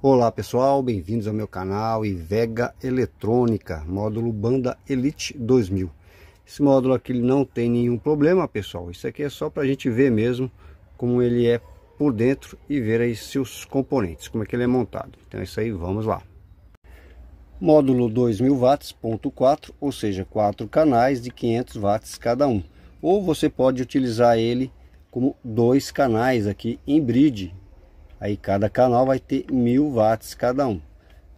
Olá pessoal, bem-vindos ao meu canal e Vega Eletrônica, módulo Banda Elite 2000. Esse módulo aqui não tem nenhum problema pessoal, isso aqui é só para a gente ver mesmo como ele é por dentro e ver aí seus componentes, como é que ele é montado. Então é isso aí, vamos lá. Módulo 2000 watts, ponto 4, ou seja, quatro canais de 500 watts cada um. Ou você pode utilizar ele como dois canais aqui em bridge, Aí cada canal vai ter mil watts cada um.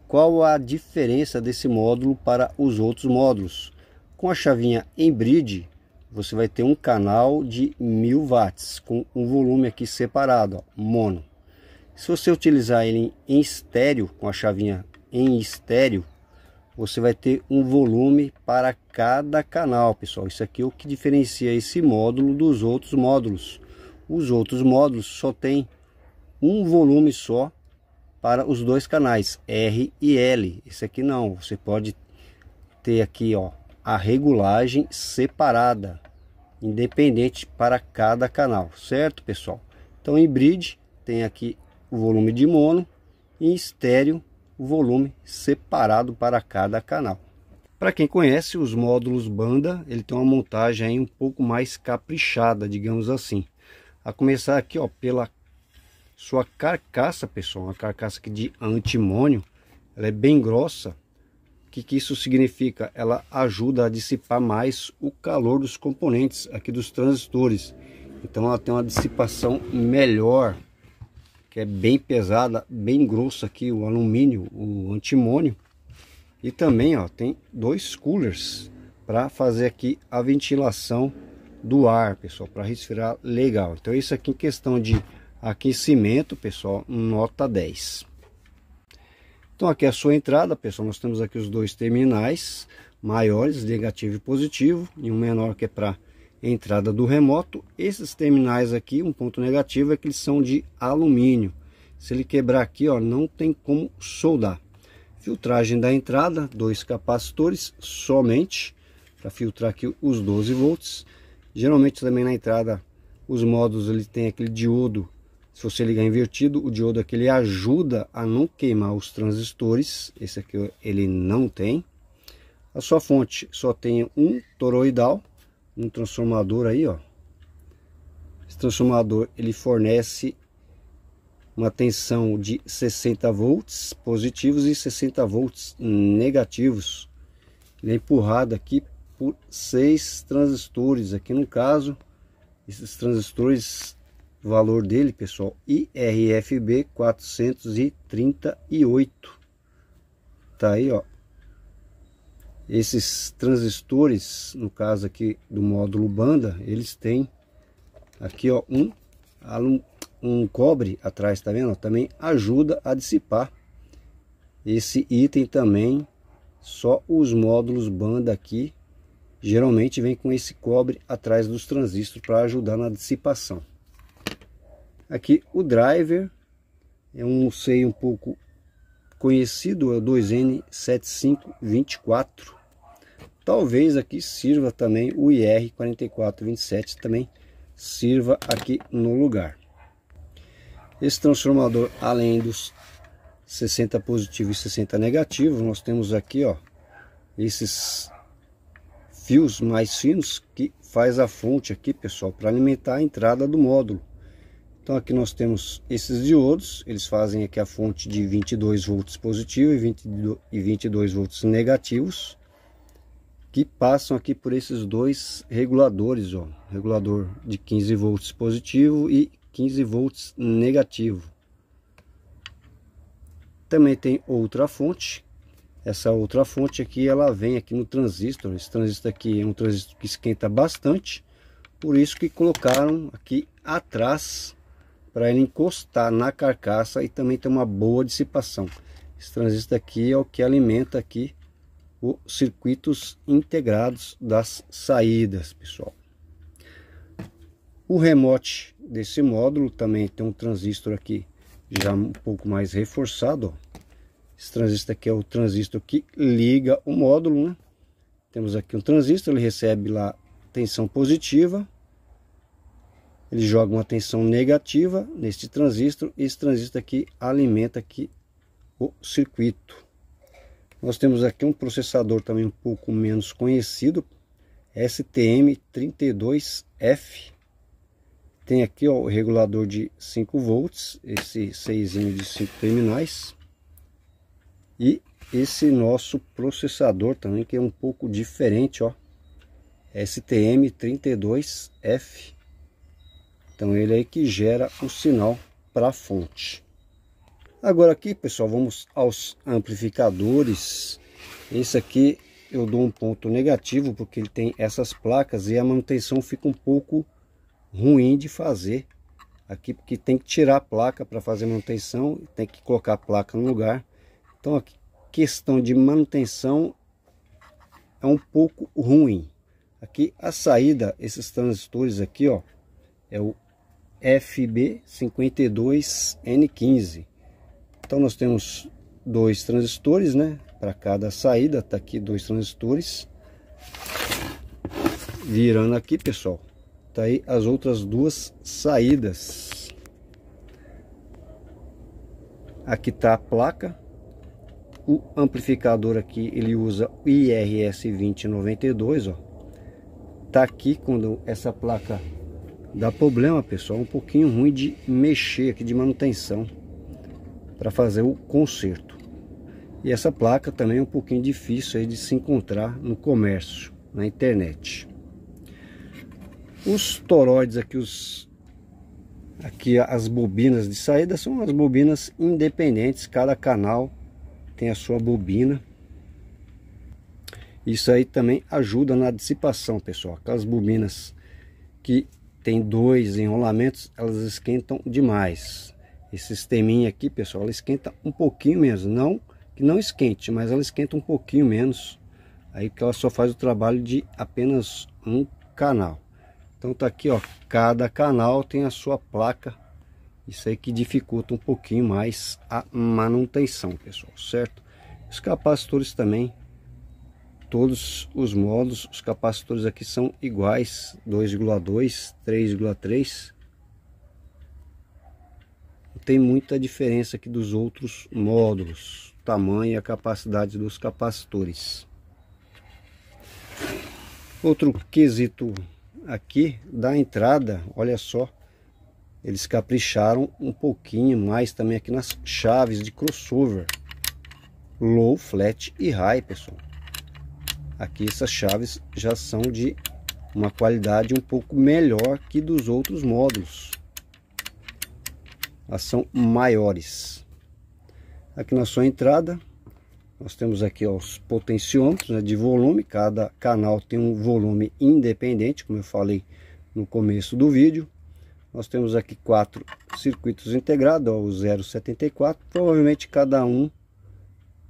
Qual a diferença desse módulo para os outros módulos? Com a chavinha em bridge, você vai ter um canal de mil watts com um volume aqui separado, ó, mono. Se você utilizar ele em estéreo, com a chavinha em estéreo, você vai ter um volume para cada canal, pessoal. Isso aqui é o que diferencia esse módulo dos outros módulos. Os outros módulos só tem um volume só para os dois canais, R e L. Esse aqui não, você pode ter aqui ó, a regulagem separada, independente para cada canal, certo pessoal? Então em bridge tem aqui o volume de mono e em estéreo o volume separado para cada canal. Para quem conhece os módulos banda, ele tem uma montagem um pouco mais caprichada, digamos assim. A começar aqui ó, pela sua carcaça, pessoal, uma carcaça que de antimônio, ela é bem grossa. O que, que isso significa? Ela ajuda a dissipar mais o calor dos componentes aqui dos transistores. Então ela tem uma dissipação melhor, que é bem pesada, bem grossa aqui o alumínio, o antimônio. E também ó, tem dois coolers para fazer aqui a ventilação do ar, pessoal, para respirar legal. Então isso aqui em questão de Aquecimento, pessoal, nota 10. Então aqui é a sua entrada, pessoal, nós temos aqui os dois terminais maiores, negativo e positivo, e um menor que é para entrada do remoto. Esses terminais aqui, um ponto negativo é que eles são de alumínio. Se ele quebrar aqui, ó, não tem como soldar. Filtragem da entrada, dois capacitores somente, para filtrar aqui os 12 volts. Geralmente também na entrada os módulos ele tem aquele diodo se você ligar invertido, o diodo aqui ele ajuda a não queimar os transistores. Esse aqui ele não tem. A sua fonte só tem um toroidal, um transformador aí, ó. Esse transformador ele fornece uma tensão de 60 volts positivos e 60 volts negativos. Ele é empurrado aqui por seis transistores. Aqui no caso, esses transistores o valor dele, pessoal, IRFB 438. Tá aí, ó. Esses transistores, no caso aqui do módulo banda, eles têm aqui, ó, um alum, um cobre atrás, tá vendo? Também ajuda a dissipar esse item também. Só os módulos banda aqui geralmente vem com esse cobre atrás dos transistores para ajudar na dissipação. Aqui o driver, é um seio um pouco conhecido, é o 2N7524. Talvez aqui sirva também o IR4427, também sirva aqui no lugar. Esse transformador, além dos 60 positivo e 60 negativo, nós temos aqui ó, esses fios mais finos que faz a fonte aqui, pessoal, para alimentar a entrada do módulo. Então aqui nós temos esses diodos, eles fazem aqui a fonte de 22 volts positivo e 22 volts negativos, que passam aqui por esses dois reguladores, ó, regulador de 15 volts positivo e 15 volts negativo. Também tem outra fonte, essa outra fonte aqui, ela vem aqui no transistor, esse transistor aqui é um transistor que esquenta bastante, por isso que colocaram aqui atrás para ele encostar na carcaça e também ter uma boa dissipação. Esse transistor aqui é o que alimenta aqui os circuitos integrados das saídas, pessoal. O remote desse módulo também tem um transistor aqui já um pouco mais reforçado. Esse transistor aqui é o transistor que liga o módulo, né? Temos aqui um transistor, ele recebe lá tensão positiva ele joga uma tensão negativa neste transistor e esse transistor aqui alimenta aqui o circuito. Nós temos aqui um processador também um pouco menos conhecido, STM32F. Tem aqui ó, o regulador de 5 volts, esse 6 de 5 terminais. E esse nosso processador também que é um pouco diferente, ó. STM32F então ele é que gera o sinal para a fonte. Agora aqui, pessoal, vamos aos amplificadores. Esse aqui eu dou um ponto negativo porque ele tem essas placas e a manutenção fica um pouco ruim de fazer aqui porque tem que tirar a placa para fazer manutenção, tem que colocar a placa no lugar. Então a questão de manutenção é um pouco ruim. Aqui a saída, esses transistores aqui, ó, é o FB52N15. Então nós temos dois transistores, né? Para cada saída, tá aqui dois transistores. Virando aqui, pessoal, tá aí as outras duas saídas. Aqui tá a placa. O amplificador aqui, ele usa IRS2092, ó. Tá aqui quando essa placa Dá problema, pessoal, um pouquinho ruim de mexer aqui de manutenção para fazer o conserto. E essa placa também é um pouquinho difícil de se encontrar no comércio, na internet. Os toroides aqui, os aqui as bobinas de saída são as bobinas independentes, cada canal tem a sua bobina. Isso aí também ajuda na dissipação, pessoal. Aquelas bobinas que tem dois enrolamentos, elas esquentam demais. Esse sisteminha aqui, pessoal, ela esquenta um pouquinho menos, não que não esquente, mas ela esquenta um pouquinho menos. Aí que ela só faz o trabalho de apenas um canal. Então tá aqui, ó, cada canal tem a sua placa. Isso aí que dificulta um pouquinho mais a manutenção, pessoal, certo? Os capacitores também todos os modos, os capacitores aqui são iguais, 2,2, 3,3. tem muita diferença aqui dos outros módulos, tamanho e a capacidade dos capacitores. Outro quesito aqui da entrada, olha só, eles capricharam um pouquinho mais também aqui nas chaves de crossover, low, flat e high, pessoal. Aqui essas chaves já são de uma qualidade um pouco melhor que dos outros módulos. Elas são maiores. Aqui na sua entrada, nós temos aqui ó, os potenciômetros né, de volume. Cada canal tem um volume independente, como eu falei no começo do vídeo. Nós temos aqui quatro circuitos integrados, ó, o 0,74. Provavelmente cada um,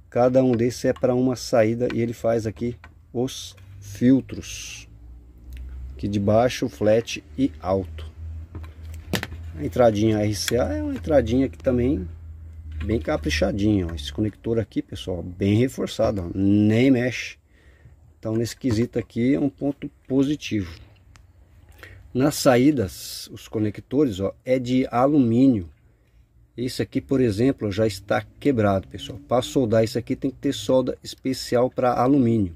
cada um desses é para uma saída e ele faz aqui os filtros, que de baixo, flat e alto. A entradinha RCA é uma entradinha que também bem caprichadinha, ó. esse conector aqui, pessoal, bem reforçado, ó. nem mexe. Então nesse quesito aqui é um ponto positivo. Nas saídas, os conectores ó, é de alumínio. Esse aqui, por exemplo, já está quebrado, pessoal. Para soldar isso aqui tem que ter solda especial para alumínio.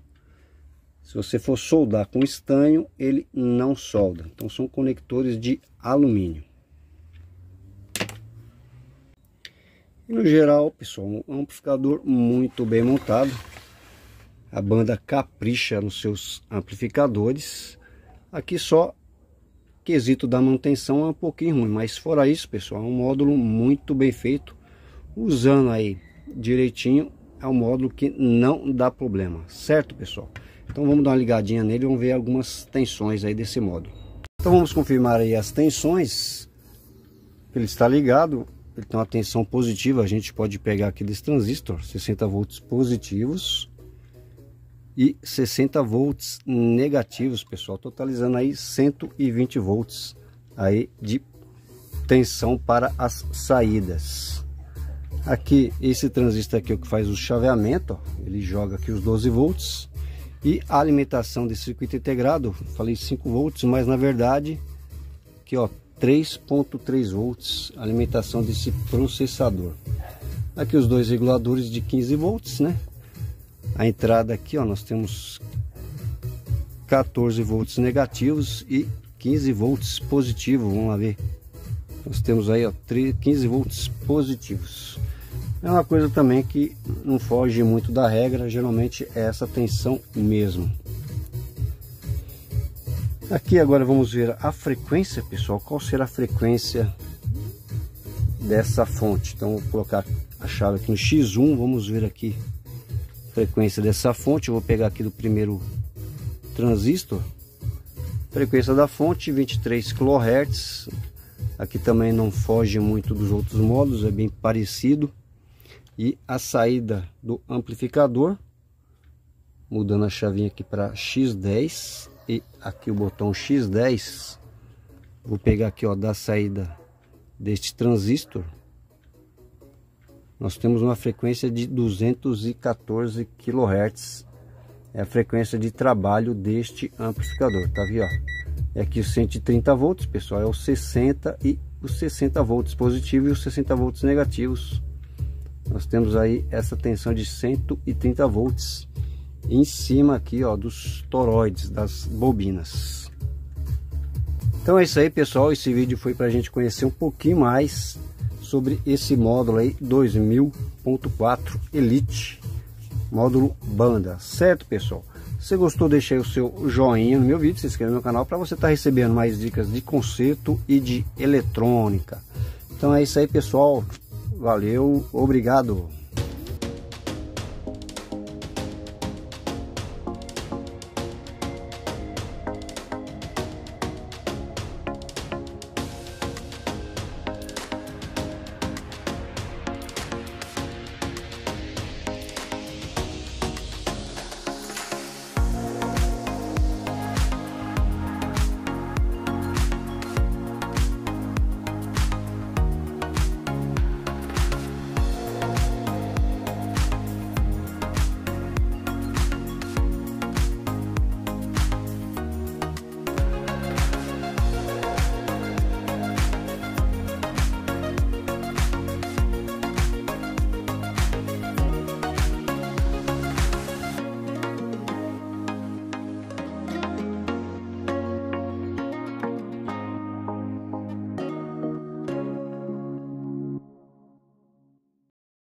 Se você for soldar com estanho, ele não solda. Então são conectores de alumínio. E no geral, pessoal, um amplificador muito bem montado. A banda capricha nos seus amplificadores. Aqui só quesito da manutenção é um pouquinho ruim, mas fora isso, pessoal, é um módulo muito bem feito. Usando aí direitinho, é um módulo que não dá problema, certo, pessoal? Então vamos dar uma ligadinha nele, e vamos ver algumas tensões aí desse modo. Então vamos confirmar aí as tensões. Ele está ligado, ele tem uma tensão positiva, a gente pode pegar aqui desse transistor, 60 volts positivos e 60 volts negativos, pessoal, totalizando aí 120 volts aí de tensão para as saídas. Aqui esse transistor aqui é o que faz o chaveamento, ó, ele joga aqui os 12 volts e a alimentação desse circuito integrado, falei 5 volts, mas na verdade, aqui ó, 3.3 volts, alimentação desse processador. Aqui os dois reguladores de 15 volts, né? A entrada aqui, ó, nós temos 14 volts negativos e 15 volts positivo, vamos lá ver. Nós temos aí ó, 15 volts positivos. É uma coisa também que não foge muito da regra, geralmente é essa tensão mesmo. Aqui agora vamos ver a frequência, pessoal, qual será a frequência dessa fonte. Então vou colocar a chave aqui no X1, vamos ver aqui a frequência dessa fonte. Eu vou pegar aqui do primeiro transistor, frequência da fonte 23 kHz, aqui também não foge muito dos outros modos é bem parecido e a saída do amplificador, mudando a chavinha aqui para X10 e aqui o botão X10, vou pegar aqui ó, da saída deste transistor, nós temos uma frequência de 214 kHz, é a frequência de trabalho deste amplificador, tá vendo? É aqui os 130 volts, pessoal, é os 60 e os 60 volts positivos e os 60 volts negativos nós temos aí essa tensão de 130 volts em cima aqui ó dos toroides das bobinas então é isso aí pessoal esse vídeo foi para a gente conhecer um pouquinho mais sobre esse módulo aí 2000.4 Elite módulo banda certo pessoal se gostou aí o seu joinha no meu vídeo se inscreva no canal para você estar tá recebendo mais dicas de concerto e de eletrônica então é isso aí pessoal Valeu, obrigado.